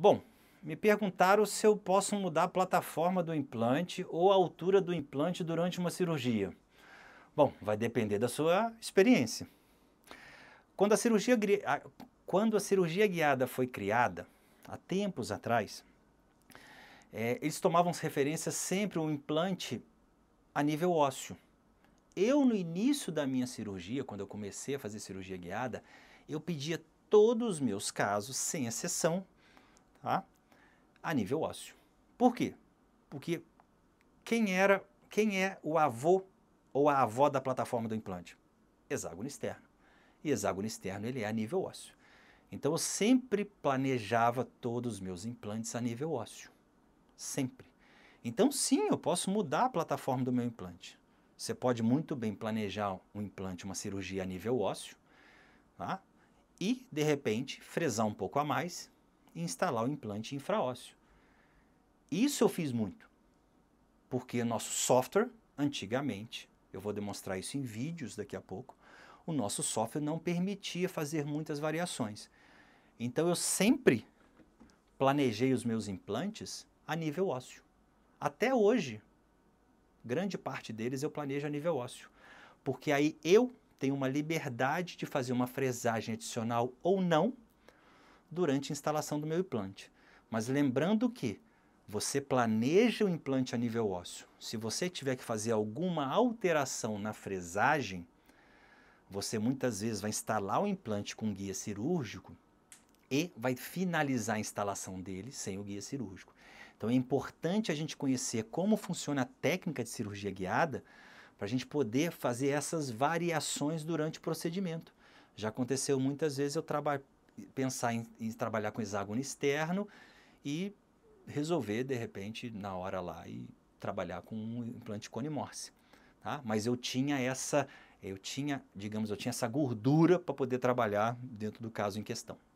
Bom, me perguntaram se eu posso mudar a plataforma do implante ou a altura do implante durante uma cirurgia. Bom, vai depender da sua experiência. Quando a cirurgia, quando a cirurgia guiada foi criada, há tempos atrás, é, eles tomavam as referências sempre um implante a nível ósseo. Eu, no início da minha cirurgia, quando eu comecei a fazer cirurgia guiada, eu pedia todos os meus casos, sem exceção, tá? a nível ósseo. Por quê? Porque quem era, quem é o avô ou a avó da plataforma do implante? Hexágono externo. E hexágono externo ele é a nível ósseo. Então eu sempre planejava todos os meus implantes a nível ósseo. Sempre. Então sim, eu posso mudar a plataforma do meu implante. Você pode muito bem planejar um implante, uma cirurgia a nível ósseo, tá? e de repente fresar um pouco a mais e instalar o implante infraósseo. Isso eu fiz muito, porque nosso software, antigamente, eu vou demonstrar isso em vídeos daqui a pouco, o nosso software não permitia fazer muitas variações. Então eu sempre planejei os meus implantes a nível ósseo. Até hoje, grande parte deles eu planejo a nível ósseo, porque aí eu tenho uma liberdade de fazer uma fresagem adicional ou não durante a instalação do meu implante. Mas lembrando que você planeja o implante a nível ósseo. Se você tiver que fazer alguma alteração na fresagem, você muitas vezes vai instalar o implante com guia cirúrgico e vai finalizar a instalação dele sem o guia cirúrgico. Então é importante a gente conhecer como funciona a técnica de cirurgia guiada para a gente poder fazer essas variações durante o procedimento. Já aconteceu muitas vezes eu trabalho pensar em, em trabalhar com hexágono externo e resolver, de repente, na hora lá e trabalhar com um implante cone morse. Tá? Mas eu tinha essa, eu tinha, digamos, eu tinha essa gordura para poder trabalhar dentro do caso em questão.